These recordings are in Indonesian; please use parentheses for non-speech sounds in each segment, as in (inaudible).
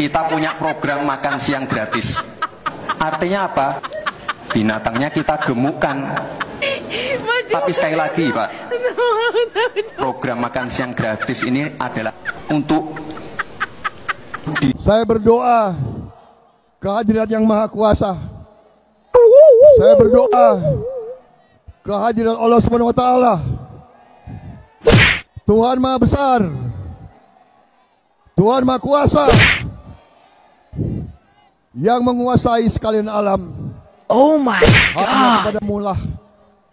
kita punya program makan siang gratis. Artinya apa? Binatangnya kita gemukan. Tapi sekali lagi Pak, program makan siang gratis ini adalah untuk Saya berdoa kehadiran yang maha kuasa. Saya berdoa kehadiran Allah Subhanahu wa taala. Tuhan Maha Besar. Tuhan Maha Kuasa yang menguasai sekalian alam. Oh my God. Hanya kepada mulah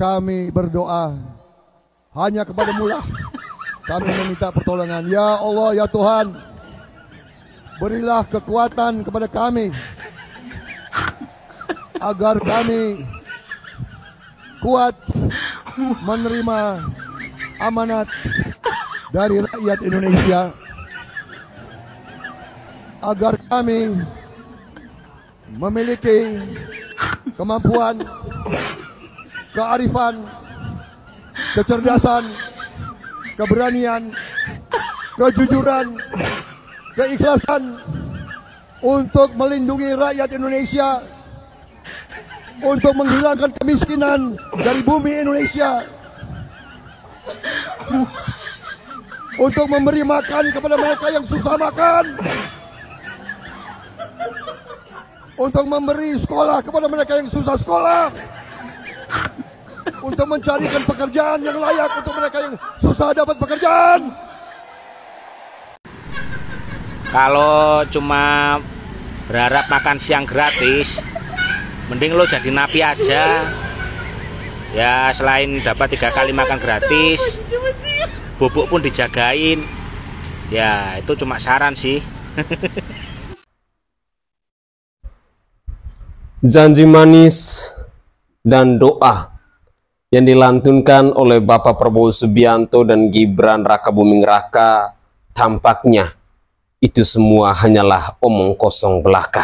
kami berdoa. Hanya kepada mulah kami meminta pertolongan. Ya Allah, ya Tuhan, berilah kekuatan kepada kami agar kami kuat menerima amanat dari rakyat Indonesia agar kami memiliki kemampuan, kearifan, kecerdasan, keberanian, kejujuran, keikhlasan untuk melindungi rakyat Indonesia, untuk menghilangkan kemiskinan dari bumi Indonesia, untuk memberi makan kepada mereka yang susah makan untuk memberi sekolah kepada mereka yang susah sekolah untuk mencarikan pekerjaan yang layak untuk mereka yang susah dapat pekerjaan kalau cuma berharap makan siang gratis mending lo jadi napi aja ya selain dapat tiga kali makan gratis bubuk pun dijagain ya itu cuma saran sih (laughs) janji manis, dan doa yang dilantunkan oleh Bapak Prabowo Subianto dan Gibran Raka Buming Raka tampaknya itu semua hanyalah omong kosong belaka.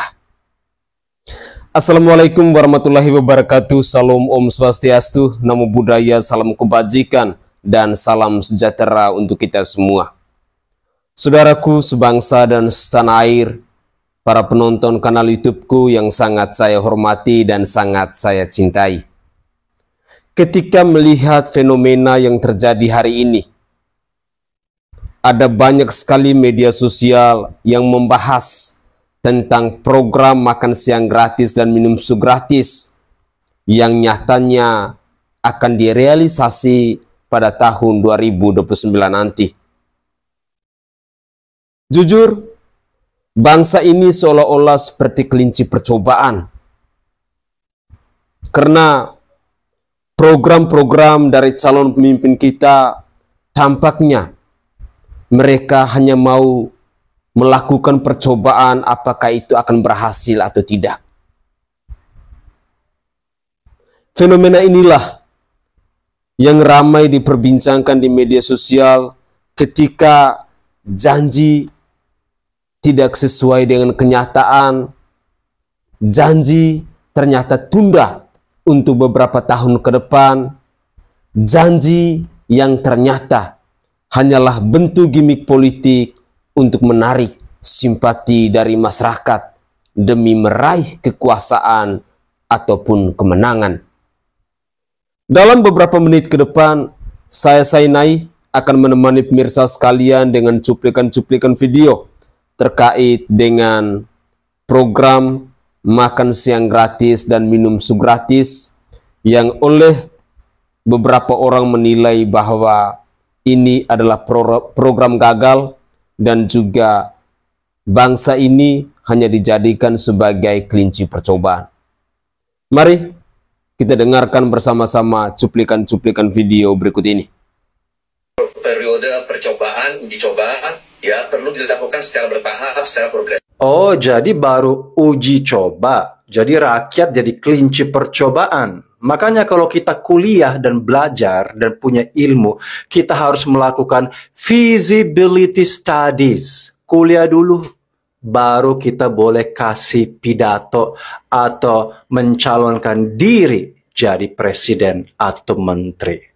Assalamualaikum warahmatullahi wabarakatuh. Salam Om Swastiastu, Namo Buddhaya, salam kebajikan dan salam sejahtera untuk kita semua. Saudaraku sebangsa dan setanah air, para penonton kanal YouTubeku yang sangat saya hormati dan sangat saya cintai. Ketika melihat fenomena yang terjadi hari ini, ada banyak sekali media sosial yang membahas tentang program makan siang gratis dan minum susu gratis yang nyatanya akan direalisasi pada tahun 2029 nanti. Jujur, Bangsa ini seolah-olah seperti kelinci percobaan. Karena program-program dari calon pemimpin kita tampaknya mereka hanya mau melakukan percobaan apakah itu akan berhasil atau tidak. Fenomena inilah yang ramai diperbincangkan di media sosial ketika janji tidak sesuai dengan kenyataan, janji ternyata tunda untuk beberapa tahun ke depan, janji yang ternyata hanyalah bentuk gimmick politik untuk menarik simpati dari masyarakat demi meraih kekuasaan ataupun kemenangan. Dalam beberapa menit ke depan, saya Sainai akan menemani pemirsa sekalian dengan cuplikan-cuplikan video terkait dengan program makan siang gratis dan minum susu gratis yang oleh beberapa orang menilai bahwa ini adalah pro program gagal dan juga bangsa ini hanya dijadikan sebagai kelinci percobaan. Mari kita dengarkan bersama-sama cuplikan-cuplikan video berikut ini. Periode percobaan, dicoba ya perlu dilakukan secara bertahap, secara progresif. Oh, jadi baru uji coba. Jadi rakyat jadi kelinci percobaan. Makanya kalau kita kuliah dan belajar dan punya ilmu, kita harus melakukan feasibility studies. Kuliah dulu, baru kita boleh kasih pidato atau mencalonkan diri jadi presiden atau menteri.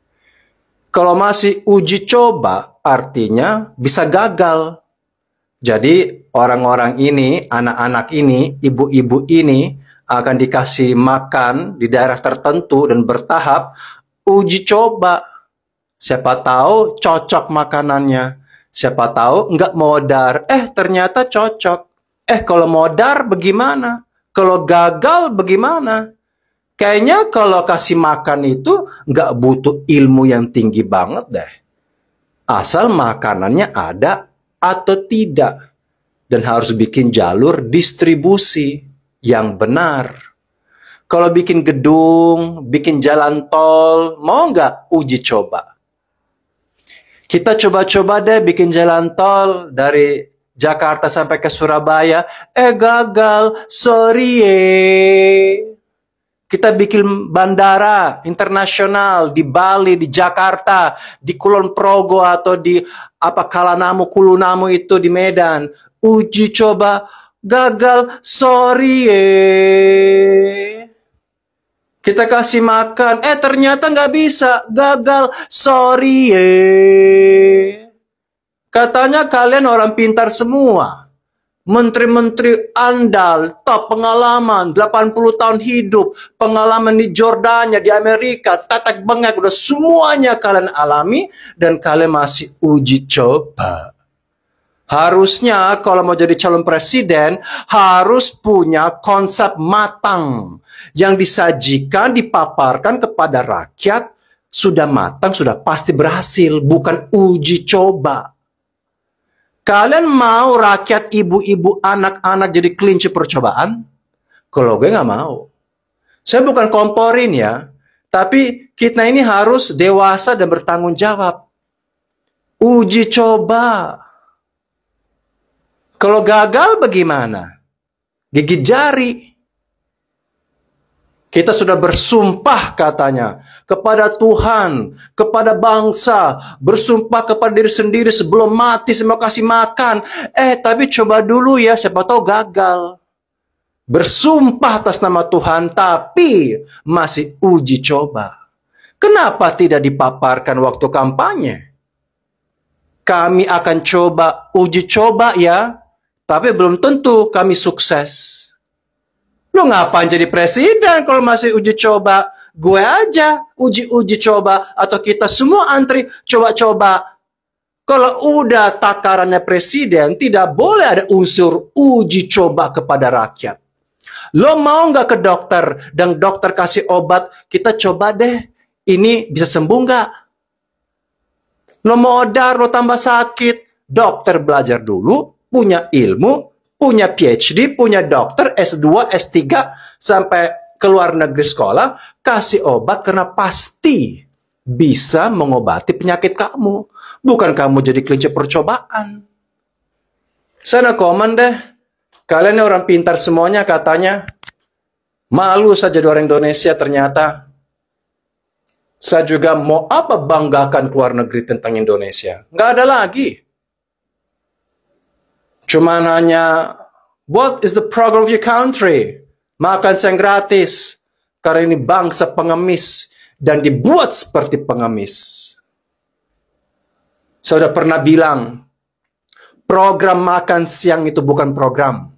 Kalau masih uji coba, artinya bisa gagal. Jadi orang-orang ini, anak-anak ini, ibu-ibu ini akan dikasih makan di daerah tertentu dan bertahap uji coba. Siapa tahu cocok makanannya. Siapa tahu nggak modar. Eh ternyata cocok. Eh kalau modar bagaimana? Kalau gagal bagaimana? Kayaknya kalau kasih makan itu nggak butuh ilmu yang tinggi banget deh. Asal makanannya ada atau tidak. Dan harus bikin jalur distribusi yang benar. Kalau bikin gedung, bikin jalan tol, mau nggak uji coba? Kita coba-coba deh bikin jalan tol dari Jakarta sampai ke Surabaya. Eh gagal, sorry ye. Kita bikin bandara internasional di Bali, di Jakarta, di Kulon Progo atau di apa Kalanamu, Kulunamu itu di Medan. Uji coba gagal, sorry ye. Kita kasih makan, eh ternyata nggak bisa, gagal, sorry ye. Katanya kalian orang pintar semua. Menteri-menteri andal, top pengalaman, 80 tahun hidup, pengalaman di Jordania, di Amerika, tatak bengek, udah semuanya kalian alami dan kalian masih uji coba. Harusnya kalau mau jadi calon presiden harus punya konsep matang yang disajikan, dipaparkan kepada rakyat sudah matang, sudah pasti berhasil, bukan uji coba. Kalian mau rakyat ibu-ibu anak-anak jadi kelinci percobaan? Kalau gue nggak mau. Saya bukan komporin ya, tapi kita ini harus dewasa dan bertanggung jawab. Uji coba. Kalau gagal bagaimana? Gigit jari. Kita sudah bersumpah katanya kepada Tuhan, kepada bangsa, bersumpah kepada diri sendiri sebelum mati saya mau kasih makan. Eh, tapi coba dulu ya, siapa tahu gagal. Bersumpah atas nama Tuhan, tapi masih uji coba. Kenapa tidak dipaparkan waktu kampanye? Kami akan coba uji coba ya, tapi belum tentu kami sukses. Lu ngapain jadi presiden kalau masih uji coba? gue aja uji-uji coba atau kita semua antri coba-coba. Kalau udah takarannya presiden, tidak boleh ada unsur uji coba kepada rakyat. Lo mau nggak ke dokter dan dokter kasih obat, kita coba deh, ini bisa sembuh nggak? Lo modar, lo tambah sakit. Dokter belajar dulu, punya ilmu, punya PhD, punya dokter, S2, S3, sampai keluar negeri sekolah, kasih obat karena pasti bisa mengobati penyakit kamu. Bukan kamu jadi kelinci percobaan. Sana komen deh. Kalian ini orang pintar semuanya katanya. Malu saja jadi orang Indonesia ternyata. Saya juga mau apa banggakan luar negeri tentang Indonesia. Nggak ada lagi. Cuman hanya, what is the program of your country? Makan siang gratis. Karena ini bangsa pengemis dan dibuat seperti pengemis. Saya sudah pernah bilang, program makan siang itu bukan program.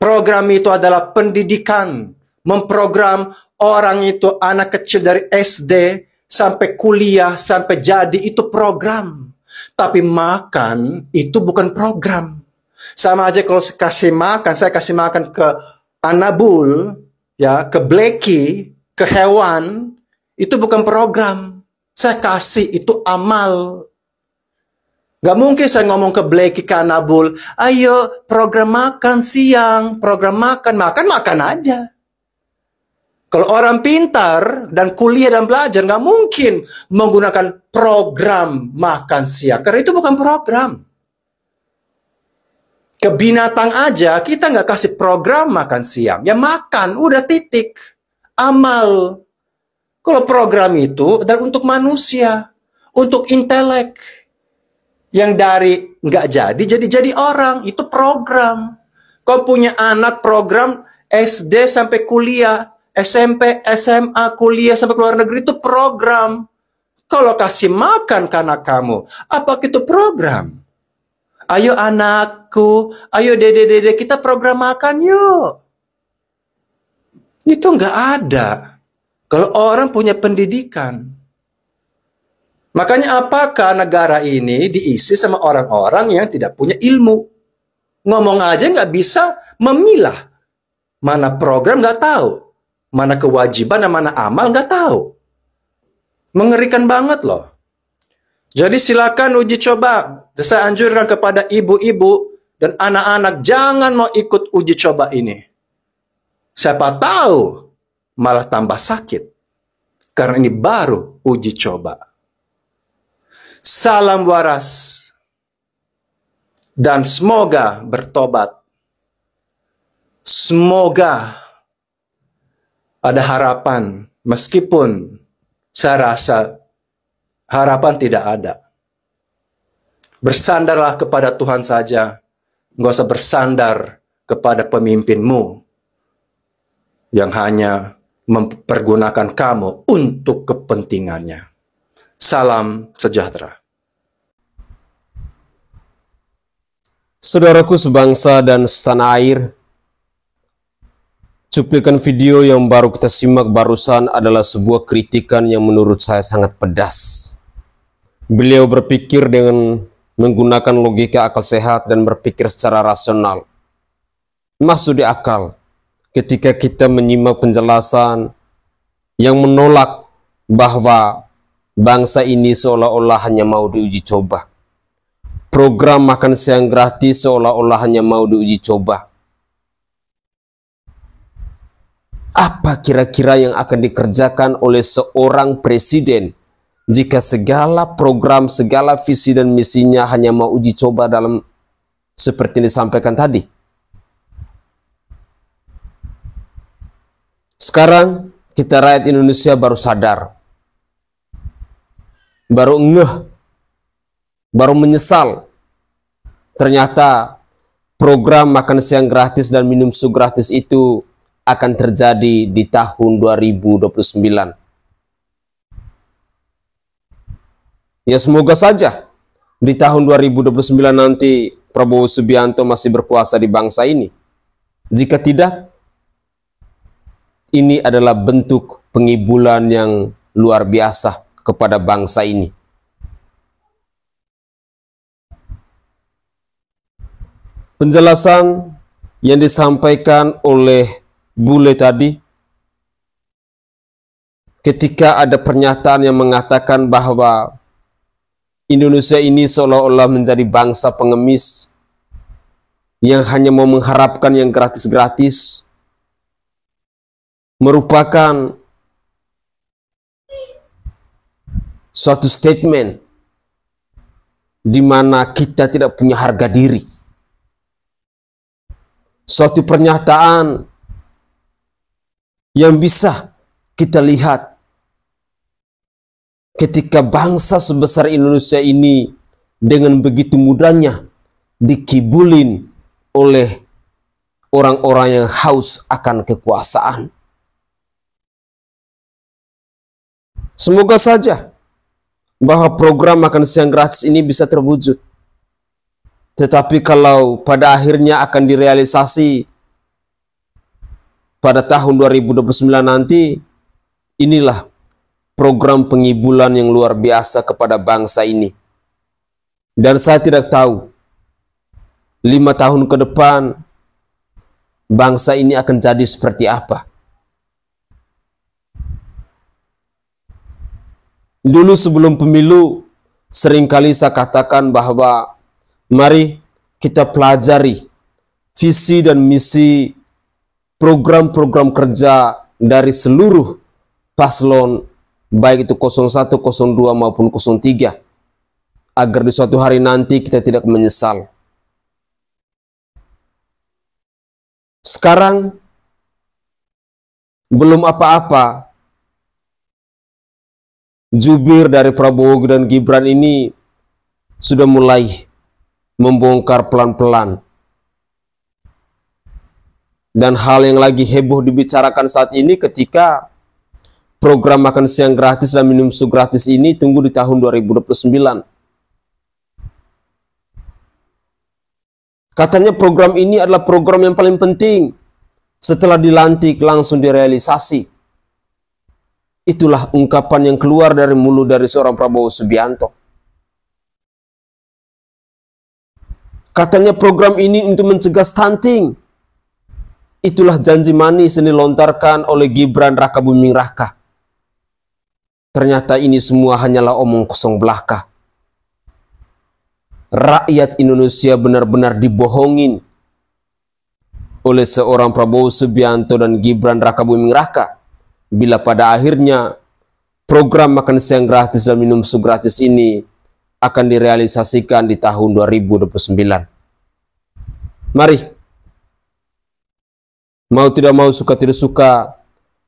Program itu adalah pendidikan, memprogram orang itu anak kecil dari SD sampai kuliah sampai jadi itu program. Tapi makan itu bukan program. Sama aja kalau saya kasih makan, saya kasih makan ke anabul, ya, ke bleki, ke hewan, itu bukan program. Saya kasih itu amal. Gak mungkin saya ngomong ke Bleki, ke Anabul, ayo program makan siang, program makan, makan, makan aja. Kalau orang pintar dan kuliah dan belajar, gak mungkin menggunakan program makan siang. Karena itu bukan program. Ke binatang aja kita nggak kasih program makan siang. Ya makan, udah titik. Amal. Kalau program itu dan untuk manusia, untuk intelek. Yang dari nggak jadi, jadi-jadi orang. Itu program. Kau punya anak program SD sampai kuliah, SMP, SMA, kuliah sampai ke luar negeri itu program. Kalau kasih makan karena kamu, apa itu program? Ayo anakku, ayo dede-dede kita program makan yuk. Itu nggak ada. Kalau orang punya pendidikan. Makanya apakah negara ini diisi sama orang-orang yang tidak punya ilmu? Ngomong aja nggak bisa memilah. Mana program nggak tahu. Mana kewajiban mana amal nggak tahu. Mengerikan banget loh. Jadi silakan uji coba. Saya anjurkan kepada ibu-ibu dan anak-anak jangan mau ikut uji coba ini. Siapa tahu malah tambah sakit. Karena ini baru uji coba. Salam waras. Dan semoga bertobat. Semoga ada harapan meskipun saya rasa harapan tidak ada. Bersandarlah kepada Tuhan saja. Enggak usah bersandar kepada pemimpinmu yang hanya mempergunakan kamu untuk kepentingannya. Salam sejahtera. Saudaraku sebangsa dan setanah air, cuplikan video yang baru kita simak barusan adalah sebuah kritikan yang menurut saya sangat pedas Beliau berpikir dengan menggunakan logika akal sehat dan berpikir secara rasional. Masuk di akal ketika kita menyimak penjelasan yang menolak bahwa bangsa ini seolah-olah hanya mau diuji coba. Program makan siang gratis seolah-olah hanya mau diuji coba. Apa kira-kira yang akan dikerjakan oleh seorang presiden jika segala program, segala visi dan misinya hanya mau uji coba dalam seperti yang disampaikan tadi. Sekarang kita rakyat Indonesia baru sadar, baru ngeh, baru menyesal. Ternyata program makan siang gratis dan minum susu gratis itu akan terjadi di tahun 2029 Ya semoga saja di tahun 2029 nanti Prabowo Subianto masih berkuasa di bangsa ini. Jika tidak, ini adalah bentuk pengibulan yang luar biasa kepada bangsa ini. Penjelasan yang disampaikan oleh Bule tadi ketika ada pernyataan yang mengatakan bahwa Indonesia ini seolah-olah menjadi bangsa pengemis yang hanya mau mengharapkan yang gratis-gratis merupakan suatu statement di mana kita tidak punya harga diri. Suatu pernyataan yang bisa kita lihat ketika bangsa sebesar Indonesia ini dengan begitu mudahnya dikibulin oleh orang-orang yang haus akan kekuasaan. Semoga saja bahwa program makan siang gratis ini bisa terwujud. Tetapi kalau pada akhirnya akan direalisasi pada tahun 2029 nanti, inilah program pengibulan yang luar biasa kepada bangsa ini. Dan saya tidak tahu, lima tahun ke depan, bangsa ini akan jadi seperti apa. Dulu sebelum pemilu, seringkali saya katakan bahwa mari kita pelajari visi dan misi program-program kerja dari seluruh paslon baik itu 01, 02 maupun 03 agar di suatu hari nanti kita tidak menyesal. Sekarang belum apa-apa jubir dari Prabowo dan Gibran ini sudah mulai membongkar pelan-pelan. Dan hal yang lagi heboh dibicarakan saat ini ketika program makan siang gratis dan minum susu gratis ini tunggu di tahun 2029. Katanya program ini adalah program yang paling penting. Setelah dilantik langsung direalisasi. Itulah ungkapan yang keluar dari mulut dari seorang Prabowo Subianto. Katanya program ini untuk mencegah stunting. Itulah janji manis yang dilontarkan oleh Gibran Rakabuming Buming Raka Ternyata ini semua hanyalah omong kosong belaka. Rakyat Indonesia benar-benar dibohongin oleh seorang Prabowo Subianto dan Gibran Rakabuming Raka bila pada akhirnya program makan siang gratis dan minum susu gratis ini akan direalisasikan di tahun 2029. Mari, mau tidak mau, suka tidak suka,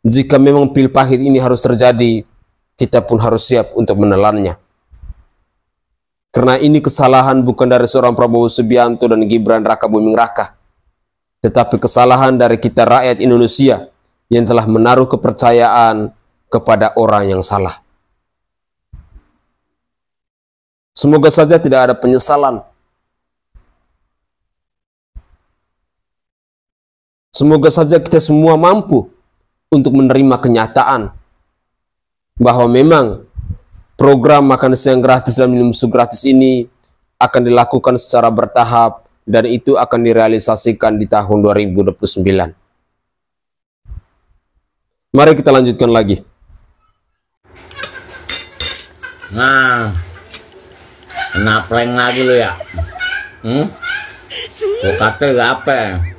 jika memang pil pahit ini harus terjadi, kita pun harus siap untuk menelannya. Karena ini kesalahan bukan dari seorang Prabowo Subianto dan Gibran Raka Buming Raka, tetapi kesalahan dari kita rakyat Indonesia yang telah menaruh kepercayaan kepada orang yang salah. Semoga saja tidak ada penyesalan. Semoga saja kita semua mampu untuk menerima kenyataan bahwa memang program makan siang gratis dan minum susu gratis ini akan dilakukan secara bertahap dan itu akan direalisasikan di tahun 2029. Mari kita lanjutkan lagi. Nah, kenapa lagi lu ya? Hmm? Kok kata apa?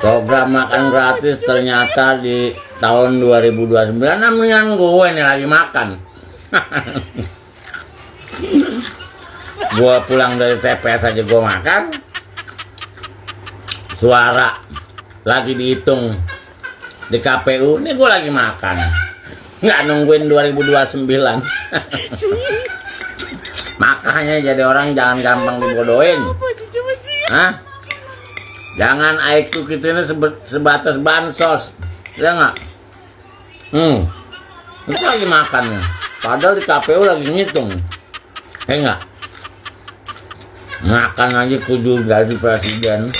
program makan gratis ternyata di tahun 2029 namanya gue nih lagi makan (laughs) gue pulang dari TPS aja gue makan suara lagi dihitung di KPU ini gue lagi makan nggak nungguin 2029 (laughs) makanya jadi orang jangan gampang dibodohin Hah? jangan aik tu kita ini sebatas bansos ya nggak hmm itu lagi makannya padahal di KPU lagi ngitung ya nggak makan aja kudu dari presiden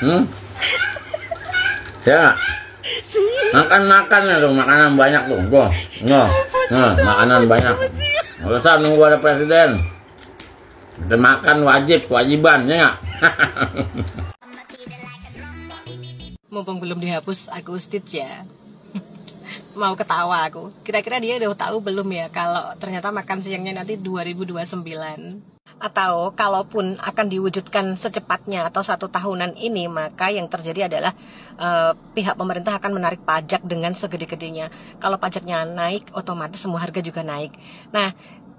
hmm ya makan makan ya dong makanan banyak dong dong nah, makanan banyak nggak usah nunggu ada presiden dan makan wajib kewajiban ya mumpung belum dihapus aku stitch ya (laughs) mau ketawa aku kira-kira dia udah tahu belum ya kalau ternyata makan siangnya nanti 2029 atau kalaupun akan diwujudkan secepatnya atau satu tahunan ini maka yang terjadi adalah uh, pihak pemerintah akan menarik pajak dengan segede-gedenya kalau pajaknya naik otomatis semua harga juga naik nah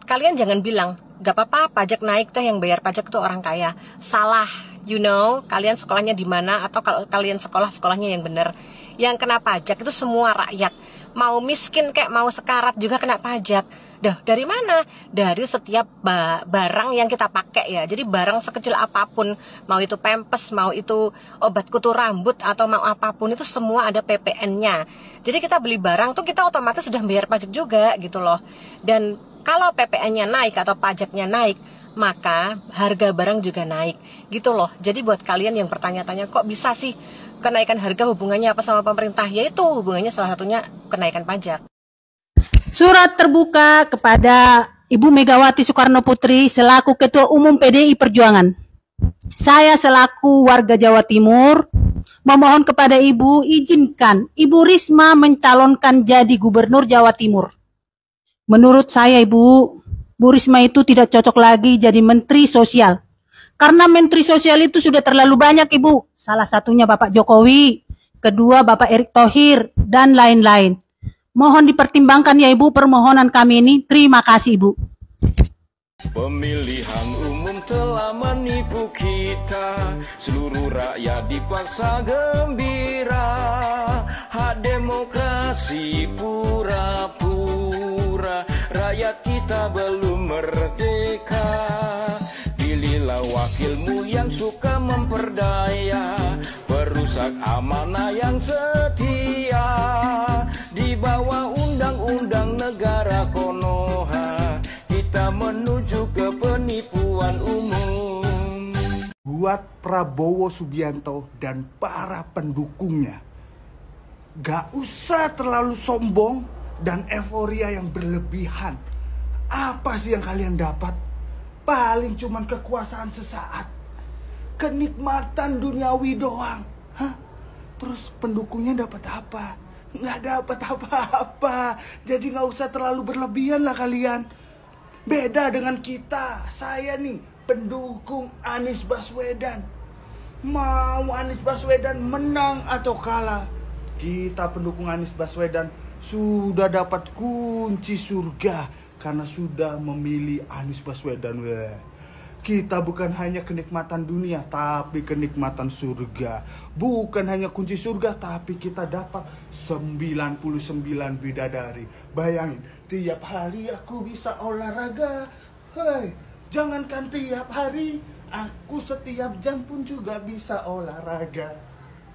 kalian jangan bilang gak apa-apa pajak naik tuh yang bayar pajak tuh orang kaya salah you know kalian sekolahnya di mana atau kalau kalian sekolah sekolahnya yang benar yang kena pajak itu semua rakyat mau miskin kayak mau sekarat juga kena pajak Dah dari mana? Dari setiap ba barang yang kita pakai ya. Jadi barang sekecil apapun, mau itu pempes, mau itu obat kutu rambut atau mau apapun itu semua ada PPN-nya. Jadi kita beli barang tuh kita otomatis sudah bayar pajak juga gitu loh. Dan kalau PPN-nya naik atau pajaknya naik, maka harga barang juga naik gitu loh. Jadi buat kalian yang bertanya-tanya kok bisa sih kenaikan harga hubungannya apa sama pemerintah? Yaitu hubungannya salah satunya kenaikan pajak. Surat terbuka kepada Ibu Megawati Soekarno Putri selaku Ketua Umum PDI Perjuangan. Saya selaku warga Jawa Timur memohon kepada Ibu izinkan Ibu Risma mencalonkan jadi Gubernur Jawa Timur. Menurut saya Ibu, Bu Risma itu tidak cocok lagi jadi Menteri Sosial. Karena Menteri Sosial itu sudah terlalu banyak Ibu. Salah satunya Bapak Jokowi, kedua Bapak Erick Thohir, dan lain-lain. Mohon dipertimbangkan ya Ibu permohonan kami ini. Terima kasih Ibu. Pemilihan umum telah menipu kita Seluruh rakyat dipaksa gembira Hak demokrasi pura-pura kita belum merdeka Pilihlah wakilmu yang suka memperdaya Perusak amanah yang setia Di bawah undang-undang negara Konoha Kita menuju ke penipuan umum Buat Prabowo Subianto dan para pendukungnya Gak usah terlalu sombong dan euforia yang berlebihan apa sih yang kalian dapat? Paling cuman kekuasaan sesaat. Kenikmatan duniawi doang. Hah? Terus pendukungnya dapat apa? Nggak dapat apa-apa. Jadi nggak usah terlalu berlebihan lah kalian. Beda dengan kita. Saya nih pendukung Anies Baswedan. Mau Anies Baswedan menang atau kalah. Kita pendukung Anies Baswedan sudah dapat kunci surga karena sudah memilih Anies Baswedan. Weh kita bukan hanya kenikmatan dunia tapi kenikmatan surga bukan hanya kunci surga tapi kita dapat 99 bidadari bayangin tiap hari aku bisa olahraga hei jangankan tiap hari aku setiap jam pun juga bisa olahraga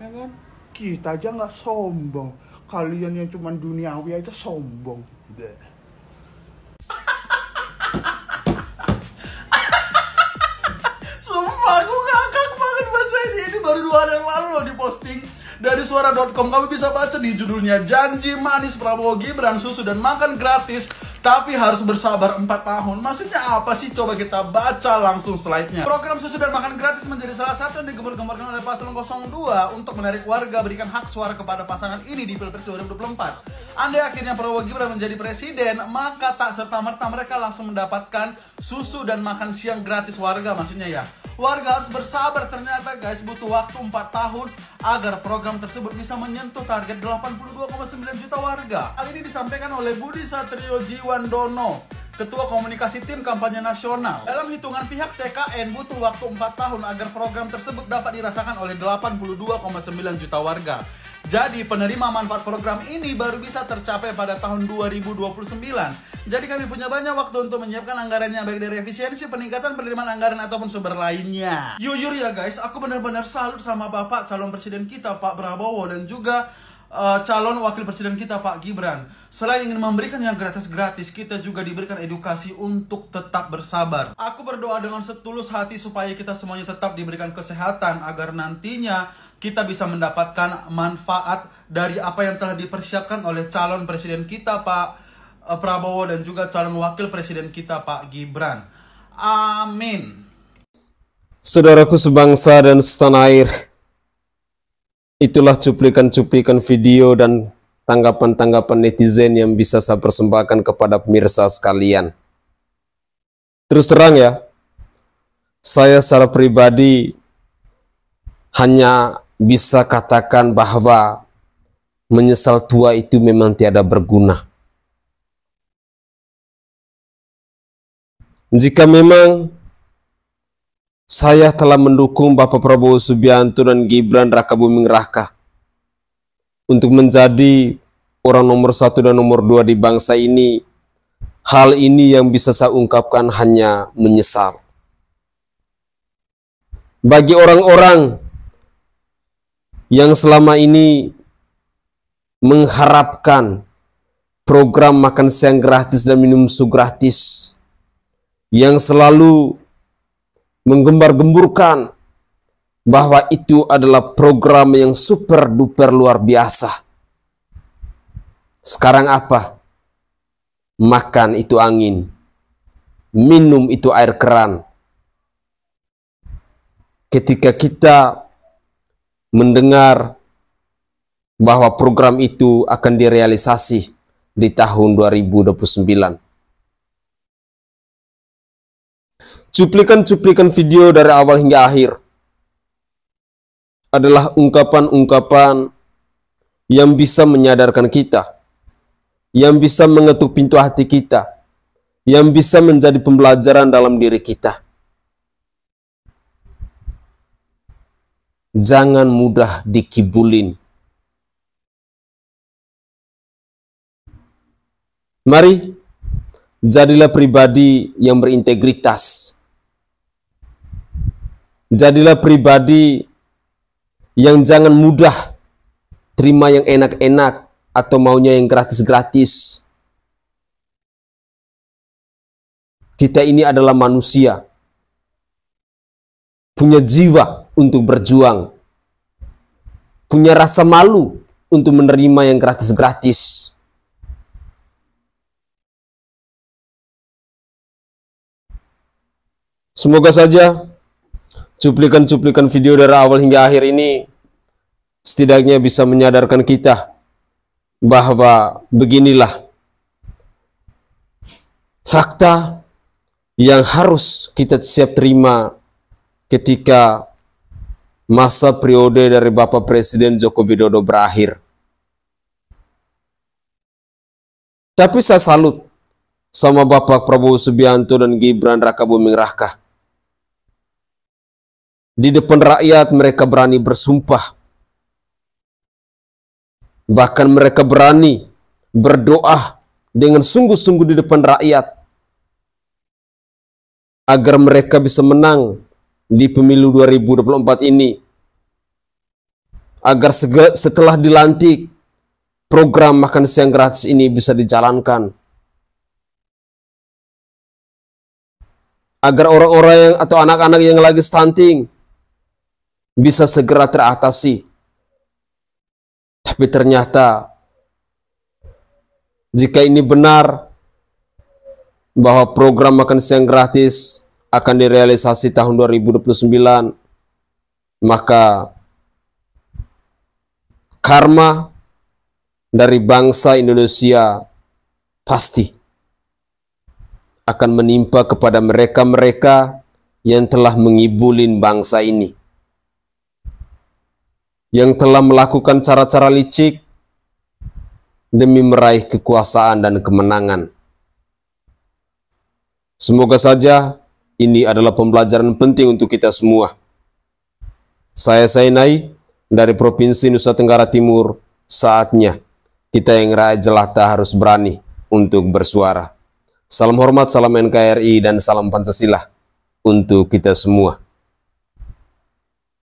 ya kan kita aja nggak sombong kalian yang cuma duniawi aja sombong Duh. baru dua hari yang lalu loh diposting dari suara.com kamu bisa baca di judulnya Janji Manis Prabowo Gibran Susu dan Makan Gratis tapi harus bersabar 4 tahun. Maksudnya apa sih? Coba kita baca langsung slide-nya. Program susu dan makan gratis menjadi salah satu yang digembar-gemborkan oleh paslon 02 untuk menarik warga berikan hak suara kepada pasangan ini di Pilpres 2024. Andai akhirnya Prabowo Gibran menjadi presiden, maka tak serta-merta mereka langsung mendapatkan susu dan makan siang gratis warga maksudnya ya warga harus bersabar ternyata guys butuh waktu 4 tahun agar program tersebut bisa menyentuh target 82,9 juta warga. Hal ini disampaikan oleh Budi Satrio Jiwandono Ketua Komunikasi Tim Kampanye Nasional. Dalam hitungan pihak TKN butuh waktu 4 tahun agar program tersebut dapat dirasakan oleh 82,9 juta warga. Jadi penerima manfaat program ini baru bisa tercapai pada tahun 2029. Jadi kami punya banyak waktu untuk menyiapkan anggarannya baik dari efisiensi, peningkatan penerimaan anggaran ataupun sumber lainnya. Yuyur ya guys, aku benar-benar salut sama Bapak calon presiden kita Pak Prabowo dan juga uh, calon wakil presiden kita Pak Gibran. Selain ingin memberikan yang gratis-gratis, kita juga diberikan edukasi untuk tetap bersabar. Aku berdoa dengan setulus hati supaya kita semuanya tetap diberikan kesehatan agar nantinya kita bisa mendapatkan manfaat dari apa yang telah dipersiapkan oleh calon presiden kita Pak eh, Prabowo dan juga calon wakil presiden kita Pak Gibran. Amin. Saudaraku sebangsa dan setanah air, itulah cuplikan-cuplikan video dan tanggapan-tanggapan netizen yang bisa saya persembahkan kepada pemirsa sekalian. Terus terang ya, saya secara pribadi hanya bisa katakan bahwa menyesal tua itu memang tiada berguna. Jika memang saya telah mendukung Bapak Prabowo Subianto dan Gibran Raka Buming Raka untuk menjadi orang nomor satu dan nomor dua di bangsa ini, hal ini yang bisa saya ungkapkan hanya menyesal. Bagi orang-orang yang selama ini mengharapkan program makan siang gratis dan minum susu gratis yang selalu menggembar-gemburkan bahwa itu adalah program yang super duper luar biasa. Sekarang apa? Makan itu angin. Minum itu air keran. Ketika kita mendengar bahwa program itu akan direalisasi di tahun 2029. Cuplikan-cuplikan video dari awal hingga akhir adalah ungkapan-ungkapan yang bisa menyadarkan kita, yang bisa mengetuk pintu hati kita, yang bisa menjadi pembelajaran dalam diri kita. Jangan mudah dikibulin. Mari, jadilah pribadi yang berintegritas. Jadilah pribadi yang jangan mudah terima yang enak-enak atau maunya yang gratis-gratis. Kita ini adalah manusia, punya jiwa untuk berjuang, punya rasa malu untuk menerima yang gratis-gratis. Semoga saja cuplikan-cuplikan video dari awal hingga akhir ini setidaknya bisa menyadarkan kita bahwa beginilah fakta yang harus kita siap terima ketika masa periode dari Bapak Presiden Joko Widodo berakhir. Tapi saya salut sama Bapak Prabowo Subianto dan Gibran Raka Buming Raka. Di depan rakyat mereka berani bersumpah. Bahkan mereka berani berdoa dengan sungguh-sungguh di depan rakyat agar mereka bisa menang di pemilu 2024 ini agar segera, setelah dilantik program makan siang gratis ini bisa dijalankan agar orang-orang yang atau anak-anak yang lagi stunting bisa segera teratasi tapi ternyata jika ini benar bahwa program makan siang gratis akan direalisasi tahun 2029 maka karma dari bangsa Indonesia pasti akan menimpa kepada mereka-mereka yang telah mengibulin bangsa ini yang telah melakukan cara-cara licik demi meraih kekuasaan dan kemenangan. Semoga saja ini adalah pembelajaran penting untuk kita semua. Saya Sainai dari Provinsi Nusa Tenggara Timur, saatnya kita yang rakyat jelata harus berani untuk bersuara. Salam hormat, salam NKRI, dan salam Pancasila untuk kita semua.